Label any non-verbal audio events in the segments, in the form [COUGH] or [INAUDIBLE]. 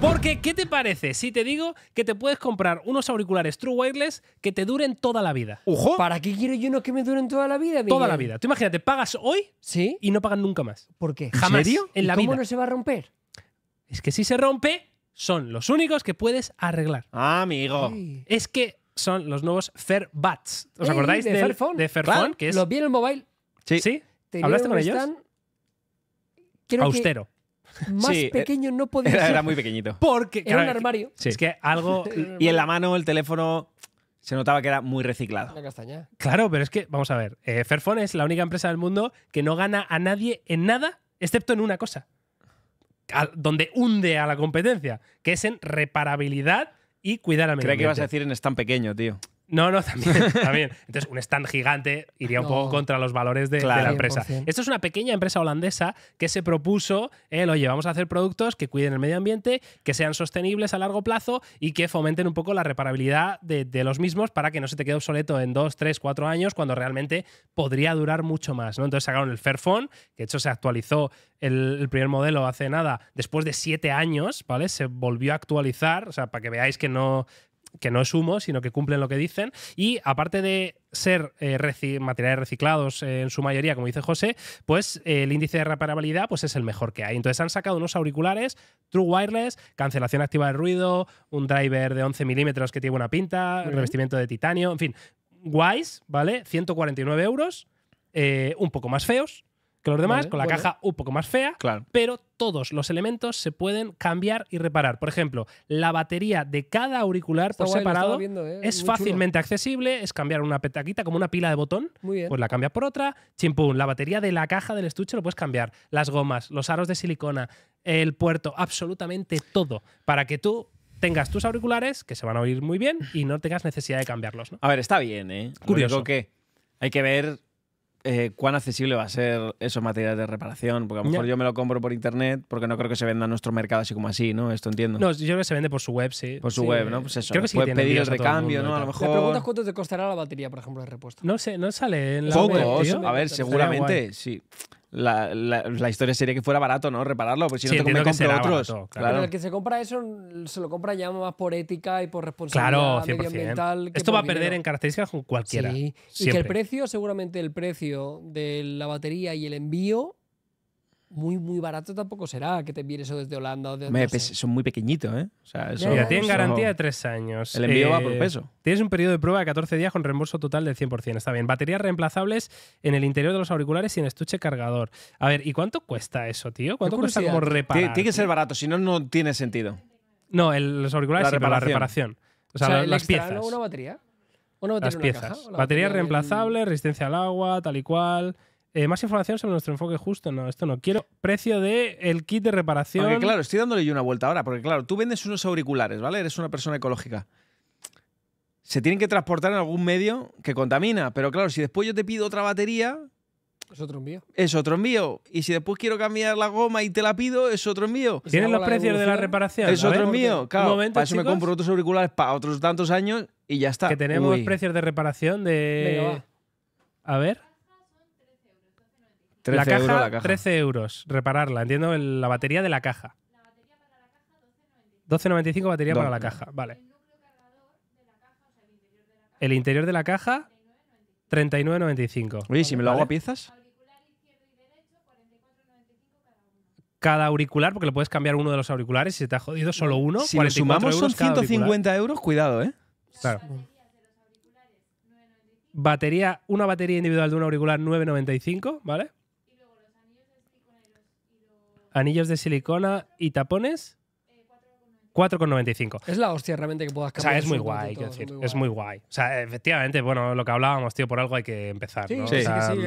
Porque, ¿qué te parece si te digo que te puedes comprar unos auriculares True Wireless que te duren toda la vida? ¡Ujo! ¿Para qué quiero yo no que me duren toda la vida, Toda la vida. Tú imagínate, pagas hoy y no pagan nunca más. ¿Por qué? ¿En serio? ¿Cómo no se va a romper? Es que si se rompe, son los únicos que puedes arreglar. Ah, amigo. Es que son los nuevos Fairbuds. ¿Os acordáis de, Fairphone? De Fairphone, que es... Los vi en mobile. Sí. ¿Hablaste con ellos? Austero. Más eh, pequeño no podía ser. Era muy pequeñito. Porque era un armario. Es que algo. [LAUGHS] y en la mano el teléfono se notaba que era muy reciclado. castaña. Claro, pero es que, vamos a ver, eh, Fairphone es la única empresa del mundo que no gana a nadie en nada, excepto en una cosa, donde hunde a la competencia, que es en reparabilidad y cuidar al medio Creo que ibas a decir en es tan pequeño, tío. No, no, también, [LAUGHS] también. Entonces, un stand gigante iría un poco contra los valores de, la empresa. Esto es una pequeña empresa holandesa que se propuso el, oye, vamos a hacer productos que cuiden el medio ambiente, que sean sostenibles a largo plazo y que fomenten un poco la reparabilidad de, los mismos para que no se te quede obsoleto en dos, tres, cuatro años cuando realmente podría durar mucho más. ¿no? Entonces sacaron el Fairphone, que de hecho se actualizó el, primer modelo hace nada, después de siete años, ¿vale? Se volvió a actualizar, o sea, para que veáis que no, que no es humo, sino que cumplen lo que dicen. Y aparte de ser eh, materiales reciclados eh, en su mayoría, como dice José, pues eh, el índice de reparabilidad pues, es el mejor que hay. Entonces han sacado unos auriculares True Wireless, cancelación activa de ruido, un driver de 11 milímetros que tiene buena pinta, revestimiento de titanio, en fin, guays, ¿vale? 149 euros, un poco más feos, que los demás, con la caja un poco más fea, claro. pero todos los elementos se pueden cambiar y reparar. Por ejemplo, la batería de cada auricular por separado eh, es fácilmente accesible, es cambiar una petaquita como una pila de botón, pues la cambias por otra, chimpum, la batería de la caja del estuche lo puedes cambiar, las gomas, los aros de silicona, el puerto, absolutamente todo, para que tú tengas tus auriculares, que se van a oír muy bien, y no tengas necesidad de cambiarlos. A ver, está bien, ¿eh? Curioso. que hay que ver eh, cuán accesible va a ser esos materiales de reparación, porque a lo mejor yo me lo compro por internet, porque no creo que se venda en nuestro mercado así como así, ¿no? Esto entiendo. No, yo creo que se vende por su web, sí. Por su web, ¿no? Pues eso. Creo que sí Puedes pedir el recambio, ¿no? A lo mejor. ¿Te preguntas cuánto te costará la batería, por ejemplo, de repuesto? No sé, no sale en la web, tío. A ver, seguramente, sí la, la, historia sería que fuera barato, ¿no? Repararlo, porque si no te otros. el que se compra eso se lo compra ya más por ética y por responsabilidad claro, Esto va a perder en características con cualquiera. Sí. Y que el precio, seguramente el precio de la batería y el envío muy, muy barato tampoco será que te envíen eso desde Holanda o pues, Son muy pequeñitos, ¿eh? tienen garantía de tres años. El envío va por eh, peso. Tienes un periodo de prueba de 14 días con reembolso total del 100%. Está bien. Baterías reemplazables en el interior de los auriculares y en estuche cargador. A ver, ¿y cuánto cuesta eso, tío? ¿Cuánto cuesta como ¿eh? reparar? Tiene, que ser barato, si no, no tiene sentido. No, los auriculares para la reparación. O sea, las piezas. ¿Una batería? ¿Una batería las piezas. baterías reemplazables resistencia al agua, tal y cual. Eh, más información sobre nuestro enfoque justo. No, esto no. Quiero precio del el kit de reparación. Porque, claro, estoy dándole yo una vuelta ahora, porque claro, tú vendes unos auriculares, ¿vale? Eres una persona ecológica. Se tienen que transportar en algún medio que contamina, pero claro, si después yo te pido otra batería, es otro envío. Es otro envío. Y si después quiero cambiar la goma y te la pido, es otro envío. Pues ¿Tienes los precios de la reparación? Es otro envío. Claro, momento, para eso me compro otros auriculares para otros tantos años y ya está. Que tenemos precios de reparación de... A ver la caja, 13 euros. Repararla, entiendo, la batería de la caja. La batería para la caja, 12.95. 12.95 batería para la caja, vale. El núcleo cargador de la caja, o sea, el interior de la caja. El interior de la caja, 39.95. Oye, si me lo hago a piezas? cada auricular, porque le puedes cambiar uno de los auriculares si se te ha jodido solo uno. Si le sumamos son 150 euros, cuidado, ¿eh? Claro. Batería, una batería individual de un auricular 9,95, ¿vale? anillos de silicona y tapones. 4,95. Es la hostia realmente que puedas cambiar. O sea, es muy guay, quiero decir, es muy guay. O sea, efectivamente, bueno, lo que hablábamos, tío, por algo hay que empezar, sí, ¿no? Sí,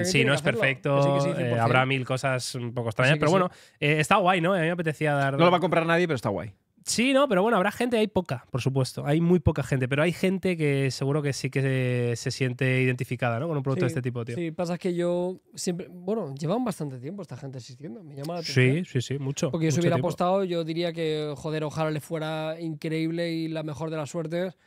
sí, no es perfecto, eh, habrá mil cosas un poco extrañas, pero bueno, eh, está guay, ¿no? A mí me apetecía dar... No lo va a comprar nadie, pero está guay. Sí, no, pero bueno, habrá gente, hay poca, por supuesto. Hay muy poca gente, pero hay gente que seguro que sí que se, siente identificada ¿no? con un producto de este tipo, tío. Sí, pasa que yo siempre. Bueno, llevan bastante tiempo esta gente existiendo, me llama la atención. Sí, sí, sí, mucho. Porque yo si hubiera apostado, yo diría que, joder, ojalá le fuera increíble y la mejor de las suertes,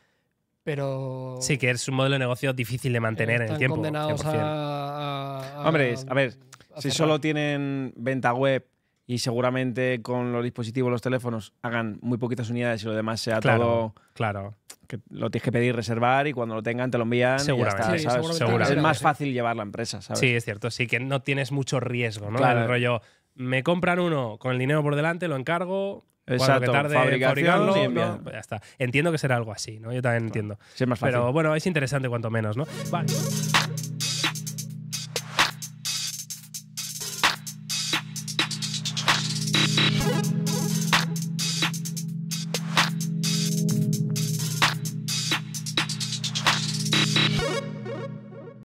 pero. Sí, que es un modelo de negocio difícil de mantener en el tiempo. condenados a, Hombre, a ver, si solo tienen venta web y seguramente con los dispositivos, los teléfonos, hagan muy poquitas unidades y lo demás sea todo. Claro. Que lo tienes que pedir, reservar y cuando lo tengan te lo envían. Seguramente. está, Es más fácil llevar la empresa, ¿sabes? Sí, es cierto. Sí, que no tienes mucho riesgo, ¿no? Claro. El rollo, me compran uno con el dinero por delante, lo encargo. Exacto, tarde fabricarlo, ya está. Entiendo que será algo así, ¿no? Yo también entiendo. Pero bueno, es interesante cuanto menos, ¿no? Vale.